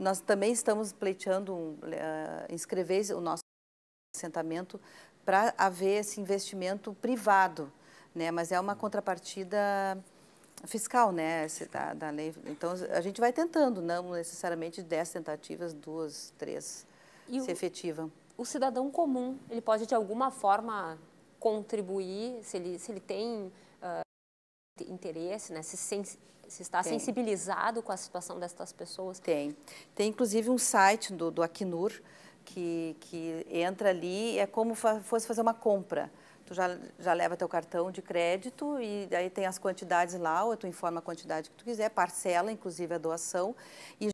Nós também estamos pleiteando um, uh, inscrever o nosso assentamento para haver esse investimento privado, né? Mas é uma contrapartida fiscal, né? Esse, da, da lei. Então a gente vai tentando, não necessariamente dez tentativas, duas, três e se o, efetivam. O cidadão comum, ele pode de alguma forma contribuir, se ele, se ele tem interesse, né? Se, se está Tem. sensibilizado com a situação destas pessoas? Tem. Tem, inclusive, um site do, do Acnur que, que entra ali, é como fa fosse fazer uma compra tu já, já leva teu cartão de crédito e aí tem as quantidades lá, ou tu informa a quantidade que tu quiser, parcela, inclusive a doação, e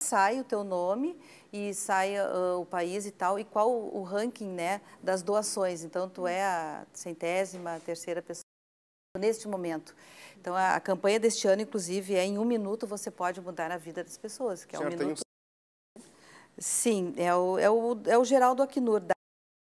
sai o teu nome e sai uh, o país e tal, e qual o ranking né, das doações. Então, tu é a centésima, terceira pessoa neste momento. Então, a, a, campanha deste ano, inclusive, é em um minuto você pode mudar a vida das pessoas, que é um minuto. Sim, é o, é o, é o Geraldo Acnur,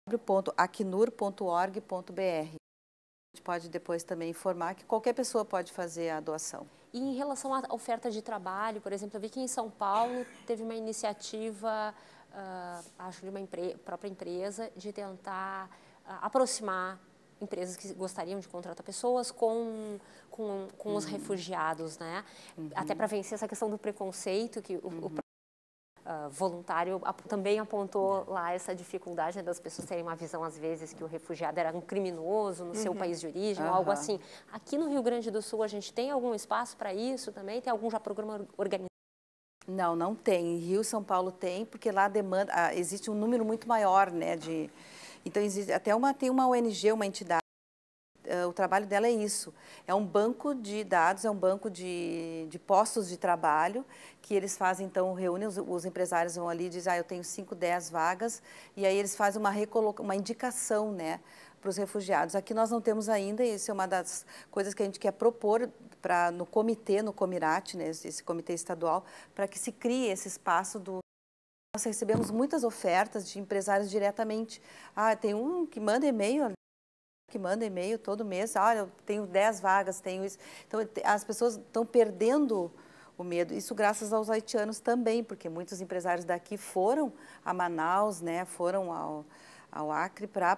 www.acnur.org.br. A gente pode depois também informar que qualquer pessoa pode fazer a doação. E em relação à oferta de trabalho, por exemplo, eu vi que em São Paulo teve uma iniciativa, uh, acho de uma empre própria empresa, de tentar uh, aproximar empresas que gostariam de contratar pessoas com, com, com os uhum. refugiados, né? Uhum. Até para vencer essa questão do preconceito, que o, uhum. o uh, ah, voluntário ap também apontou é. lá essa dificuldade né, das pessoas terem uma visão, às vezes, que o refugiado era um criminoso no seu uhum. país de origem, ou algo assim. Aqui no Rio Grande do Sul, a gente tem algum espaço para isso também? Tem algum já programa organizado? Não, não tem. Em Rio, São Paulo tem, porque lá demanda, ah, existe um número muito maior né, de, ah então, existe, até uma, tem uma ONG, uma entidade, uh, o trabalho dela é isso. É um banco de dados, é um banco de, de postos de trabalho que eles fazem, então, reúnem, os, os, empresários vão ali e dizem, ah, eu tenho 5, 10 vagas, e aí eles fazem uma, uma indicação, né? para os refugiados. Aqui nós não temos ainda, e isso é uma das coisas que a gente quer propor para no comitê, no Comirat, né, esse comitê estadual, para que se crie esse espaço do nós recebemos muitas ofertas de empresários diretamente. Ah, tem um que manda e-mail, né? que manda e-mail todo mês. Olha, ah, eu tenho 10 vagas, tenho isso. Então, as pessoas estão perdendo o medo. Isso graças aos haitianos também, porque muitos empresários daqui foram a Manaus, né? Foram ao ao Acre para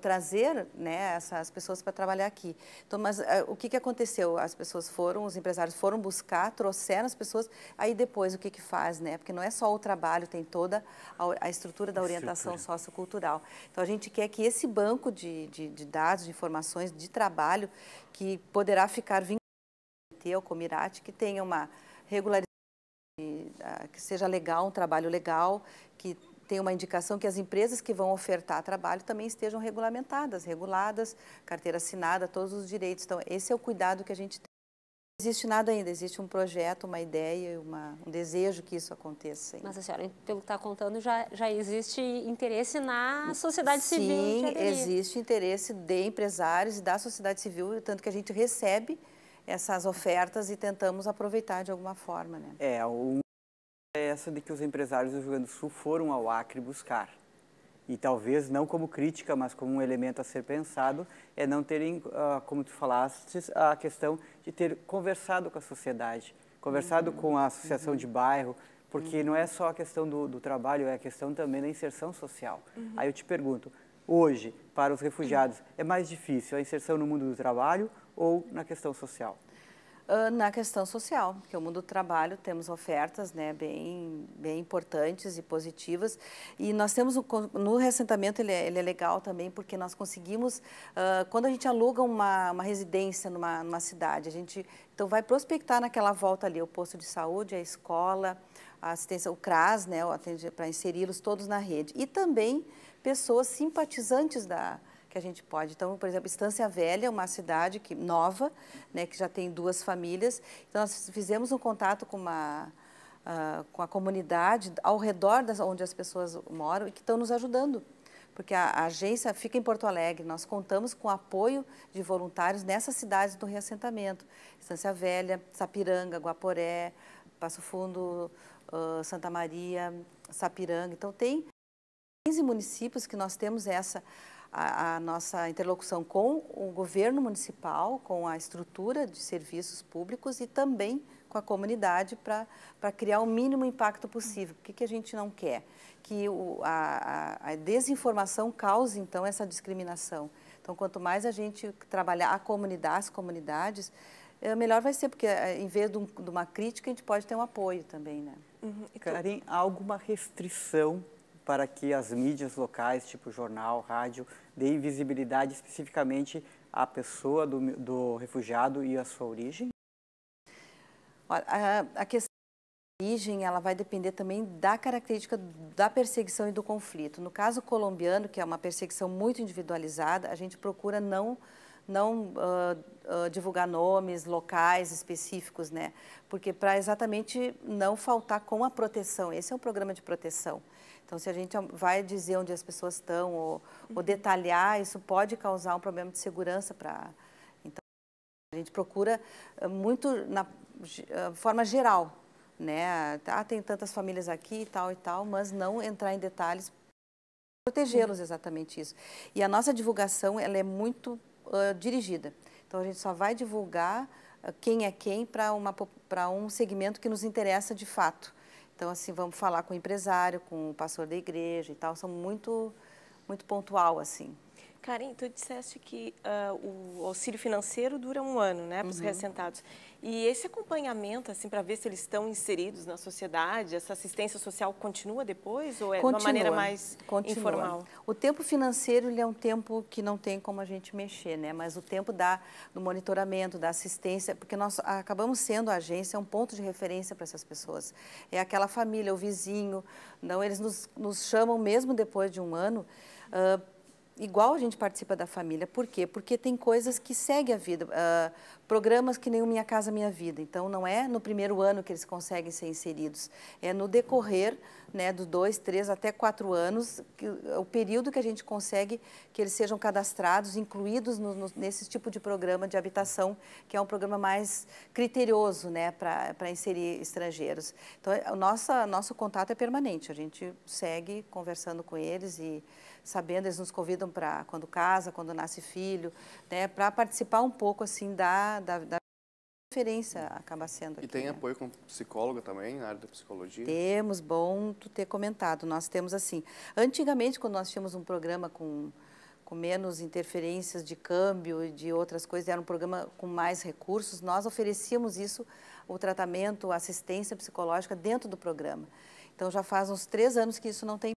trazer né, essas pessoas para trabalhar aqui. Então, mas uh, o que, que aconteceu? As pessoas foram, os empresários foram buscar, trouxeram as pessoas, aí depois o que, que faz, né? Porque não é só o trabalho, tem toda a, a estrutura da orientação Sim, sociocultural. Então, a gente quer que esse banco de, de, de dados, de informações, de trabalho, que poderá ficar vinculado ao Comirate, que tenha uma regularização, ah, que seja legal, um trabalho legal, que tem uma indicação que as empresas que vão ofertar trabalho também estejam regulamentadas, reguladas, carteira assinada, todos os direitos. Então, esse é o cuidado que a gente tem. Não existe nada ainda, existe um projeto, uma ideia, uma, um desejo que isso aconteça. Ainda. Mas a senhora, pelo que está contando, já, já existe interesse na sociedade Sim, civil? Sim, existe interesse de empresários e da sociedade civil, tanto que a gente recebe essas ofertas e tentamos aproveitar de alguma forma. Né? É, o é essa de que os empresários do Rio Grande do Sul foram ao Acre buscar. E talvez não como crítica, mas como um elemento a ser pensado, é não terem, ah, como tu falaste, a questão de ter conversado com a sociedade, conversado uhum. com a associação uhum. de bairro, porque uhum. não é uhum. só a questão do, do, trabalho, é a questão também da inserção social. Uhum. Aí eu te pergunto, hoje, para os refugiados, é mais difícil a inserção no mundo do trabalho ou na questão social? Ah, na questão social, que é o mundo do trabalho, temos ofertas né, bem, bem importantes e positivas. E nós temos, no ressentamento, ele é, ele é legal também, porque nós conseguimos, uh, quando a gente aluga uma, uma residência numa, numa cidade, a gente então vai prospectar naquela volta ali o posto de saúde, a escola, a assistência, o CRAS, né, para inseri-los todos na rede. E também pessoas simpatizantes da, que a gente pode. Então, por exemplo, Estância Velha é uma cidade que, nova, né, que já tem duas famílias. Então, nós fizemos um contato com uma uh, com a comunidade ao redor das, onde as pessoas moram e que estão nos ajudando porque a, a, agência fica em Porto Alegre. Nós contamos com o apoio de voluntários nessas cidades do reassentamento: Estância Velha, Sapiranga, Guaporé, Passo Fundo, uh, Santa Maria, Sapiranga. Então, tem 15 municípios que nós temos essa a, a, nossa interlocução com o governo municipal, com a estrutura de serviços públicos e também com a comunidade para criar o mínimo impacto possível. O que, que a gente não quer? Que o, a, a desinformação cause, então, essa discriminação. Então, quanto mais a gente trabalhar a comunidade, as comunidades, é, melhor vai ser, porque é, em vez de, um, de, uma crítica, a gente pode ter um apoio também, né? Uhum. há alguma restrição para que as mídias locais, tipo jornal, rádio, deem visibilidade especificamente à pessoa do, do refugiado e à sua origem? A, a questão da origem ela vai depender também da característica da perseguição e do conflito. No caso colombiano, que é uma perseguição muito individualizada, a gente procura não não uh, uh, divulgar nomes, locais específicos, né? Porque para exatamente não faltar com a proteção. Esse é um programa de proteção. Então, se a gente vai dizer onde as pessoas estão ou, uhum. ou detalhar, isso pode causar um problema de segurança para. Então, a gente procura ah, muito na forma geral, né? Ah, tem tantas famílias aqui e tal e tal, mas não entrar em detalhes protegê-los uhum. exatamente isso. E a nossa divulgação ela é muito uh, dirigida. Então a gente só vai divulgar uh, quem é quem para um segmento que nos interessa de fato. Então, assim, vamos falar com o empresário, com o pastor da igreja e tal, são muito, muito pontual, assim. Karen, tu disseste que uh, o auxílio financeiro dura um ano, né, para os uhum. recém e esse acompanhamento, assim, para ver se eles estão inseridos na sociedade, essa assistência social continua depois ou é continua, de uma maneira mais continua. informal? O tempo financeiro ele é um tempo que não tem como a gente mexer, né? Mas o tempo da, do monitoramento, da assistência, porque nós acabamos sendo a agência é um ponto de referência para essas pessoas. É aquela família, o vizinho, não, eles nos, nos chamam mesmo depois de um ano. Uh, igual a gente participa da família. Por quê? Porque tem coisas que seguem a vida, uh, programas que nem o Minha Casa Minha Vida. Então, não é no primeiro ano que eles conseguem ser inseridos, é no decorrer né, dos dois, três até quatro anos, que, o período que a gente consegue que eles sejam cadastrados, incluídos no, no, nesse tipo de programa de habitação, que é um programa mais criterioso né, para inserir estrangeiros. Então, é, nossa, nosso contato é permanente, a gente segue conversando com eles e sabendo, eles nos convidam para quando casa, quando nasce filho, né, para participar um pouco assim da, da, da diferença acaba sendo. Aqui, e tem né? apoio com psicóloga também, na área da psicologia? Temos, bom tu ter comentado. Nós temos assim, antigamente quando nós tínhamos um programa com com menos interferências de câmbio e de outras coisas, era um programa com mais recursos, nós oferecíamos isso, o tratamento, a assistência psicológica dentro do programa. Então já faz uns três anos que isso não tem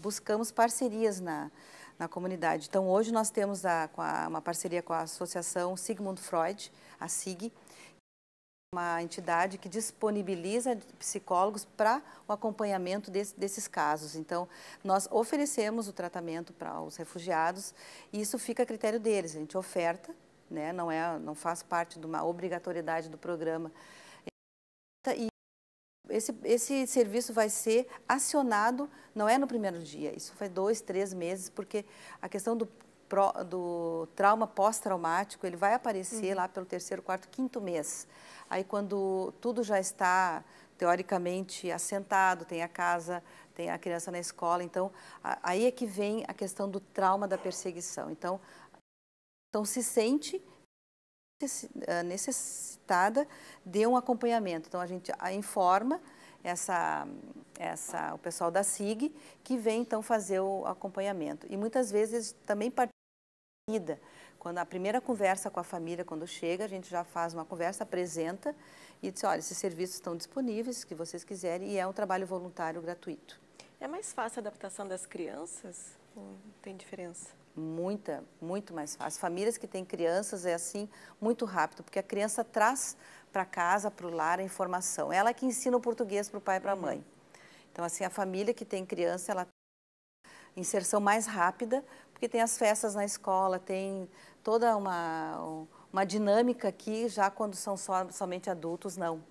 Buscamos parcerias na, na comunidade. Então, hoje nós temos a, a, uma parceria com a Associação Sigmund Freud, a SIG, uma entidade que disponibiliza psicólogos para o acompanhamento desse, desses casos. Então, nós oferecemos o tratamento para os refugiados e isso fica a critério deles. A gente oferta, né? não, é, não faz parte de uma obrigatoriedade do programa. E esse, esse serviço vai ser acionado, não é no primeiro dia, isso faz dois, três meses, porque a questão do, do trauma pós-traumático, ele vai aparecer uhum. lá pelo terceiro, quarto, quinto mês. Aí quando tudo já está teoricamente assentado, tem a casa, tem a criança na escola, então a, aí é que vem a questão do trauma da perseguição. Então, então se sente eh, necessitada de um acompanhamento. Então a gente ah, informa essa, essa, o pessoal da SIG que vem então fazer o acompanhamento. E muitas vezes também partida. Quando a primeira conversa com a família, quando chega, a gente já faz uma conversa, apresenta e diz, olha, esses serviços estão disponíveis, que vocês quiserem, e é um trabalho voluntário gratuito. É mais fácil a adaptação das crianças? Ou tem diferença? muita, muito mais fácil. As famílias que têm crianças é assim muito rápido, porque a criança traz para casa, para o lar, a informação. Ela é que ensina o português para o pai e para a mãe. Então, assim, a família que tem criança, ela tem inserção mais rápida, porque tem as festas na escola, tem toda uma, uma dinâmica aqui, já quando são só, somente adultos, não.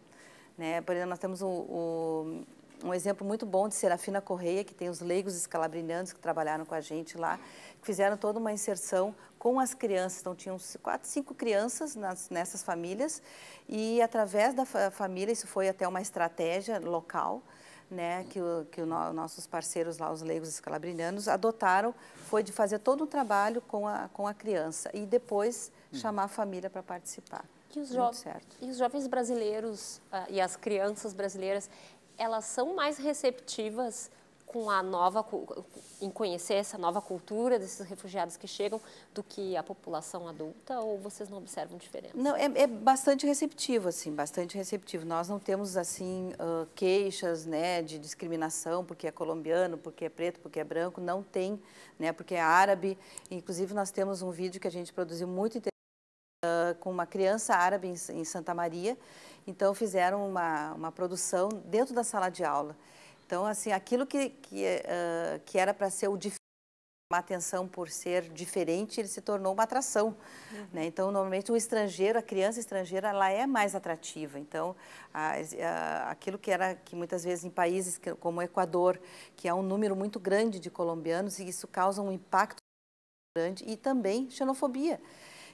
Né? Por exemplo, nós temos o, o um exemplo muito bom de Serafina Correia, que tem os leigos escalabrinianos que trabalharam com a gente lá fizeram toda uma inserção com as crianças. Então, tinham quatro, cinco crianças nas, nessas famílias e, através da fa família, isso foi até uma estratégia local, né, que, o, que o no, nossos parceiros lá, os leigos escalabrinianos, adotaram, foi de fazer todo o trabalho com a, com a criança e depois hum. chamar a família para participar. E os, Muito certo. e os jovens brasileiros uh, e as crianças brasileiras, elas são mais receptivas com a nova em conhecer essa nova cultura desses refugiados que chegam do que a população adulta ou vocês não observam diferença? Não, é, é bastante receptivo assim, bastante receptivo. Nós não temos assim uh, queixas, né, de discriminação porque é colombiano, porque é preto, porque é branco, não tem, né, porque é árabe. Inclusive nós temos um vídeo que a gente produziu muito interessante uh, com uma criança árabe em, em Santa Maria, então fizeram uma, uma produção dentro da sala de aula. Então, assim, aquilo que, que, uh, que era para ser o uma atenção por ser diferente, ele se tornou uma atração. Uhum. Né? Então, normalmente, o estrangeiro, a criança estrangeira, ela é mais atrativa. Então, a, a, aquilo que era, que muitas vezes em países como o Equador, que há é um número muito grande de colombianos, e isso causa um impacto grande e também xenofobia.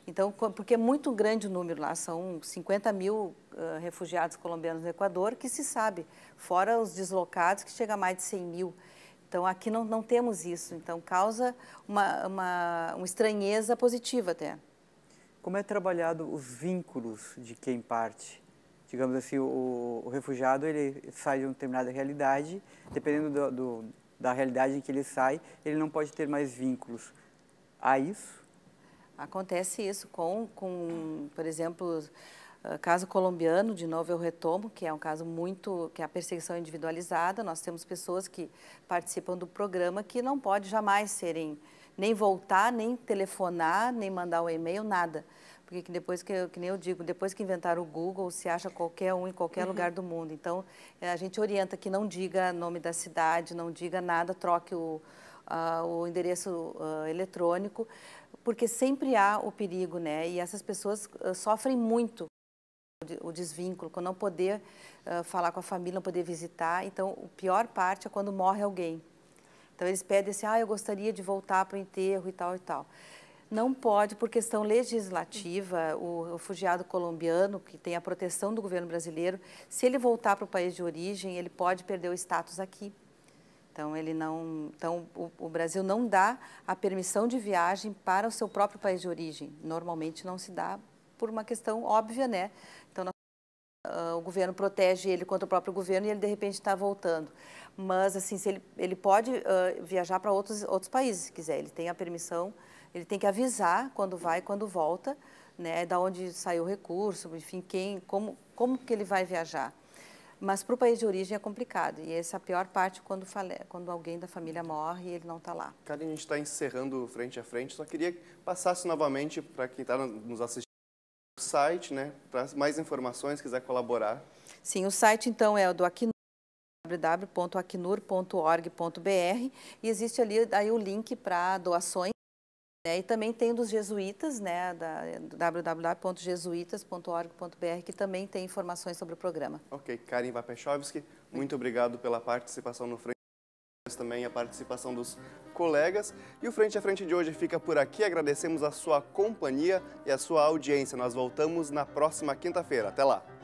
Então, porque é muito grande o número lá, são 50 mil refugiados colombianos no Equador, que se sabe, fora os deslocados, que chega a mais de 100 mil. Então, aqui não, não temos isso. Então, causa uma, uma, uma estranheza positiva até. Como é trabalhado os vínculos de quem parte? Digamos assim, o, o refugiado ele sai de uma determinada realidade, dependendo do, do, da realidade em que ele sai, ele não pode ter mais vínculos. Há isso? Acontece isso com, com por exemplo, ah, caso colombiano, de novo eu retomo, que é um caso muito, que é a perseguição individualizada. Nós temos pessoas que participam do programa que não pode jamais serem, nem voltar, nem telefonar, nem mandar um e-mail, nada. Porque que depois que, que nem eu digo, depois que inventaram o Google, se acha qualquer um em qualquer uhum. lugar do mundo. Então, eh, a gente orienta que não diga nome da cidade, não diga nada, troque o, uh, o endereço uh, eletrônico, porque sempre há o perigo, né? E essas pessoas sofrem muito o desvínculo, com não poder uh, falar com a família, não poder visitar. Então, a pior parte é quando morre alguém. Então, eles pedem assim, ah, eu gostaria de voltar para o enterro e tal e tal. Não pode, por questão legislativa, o refugiado colombiano, que tem a proteção do governo brasileiro, se ele voltar para o país de origem, ele pode perder o status aqui. Então, ele não, então o, o, Brasil não dá a permissão de viagem para o seu próprio país de origem. Normalmente não se dá por uma questão óbvia, né? Então, nós, uh, o governo protege ele contra o próprio governo e ele, de repente, está voltando. Mas, assim, se ele, ele pode uh, viajar para outros, outros países, se quiser. Ele tem a permissão, ele tem que avisar quando vai quando volta, né? Da onde saiu o recurso, enfim, quem, como, como que ele vai viajar. Mas para o país de origem é complicado. E essa é a pior parte quando, fale... quando alguém da família morre e ele não está lá. Karen, a gente está encerrando frente a frente. Só queria que passasse novamente para quem está nos assistindo site, né, para mais informações, quiser colaborar. Sim, o site então é o do Aquinur, www.acnur.org.br e existe ali aí o link para doações. Né, e também tem dos jesuítas, né, da www.jesuitas.org.br, que também tem informações sobre o programa. Ok, Karim Vapechovski, muito obrigado pela participação no Frente também a participação dos colegas. E o Frente a Frente de hoje fica por aqui. Agradecemos a sua companhia e a sua audiência. Nós voltamos na próxima quinta-feira. Até lá!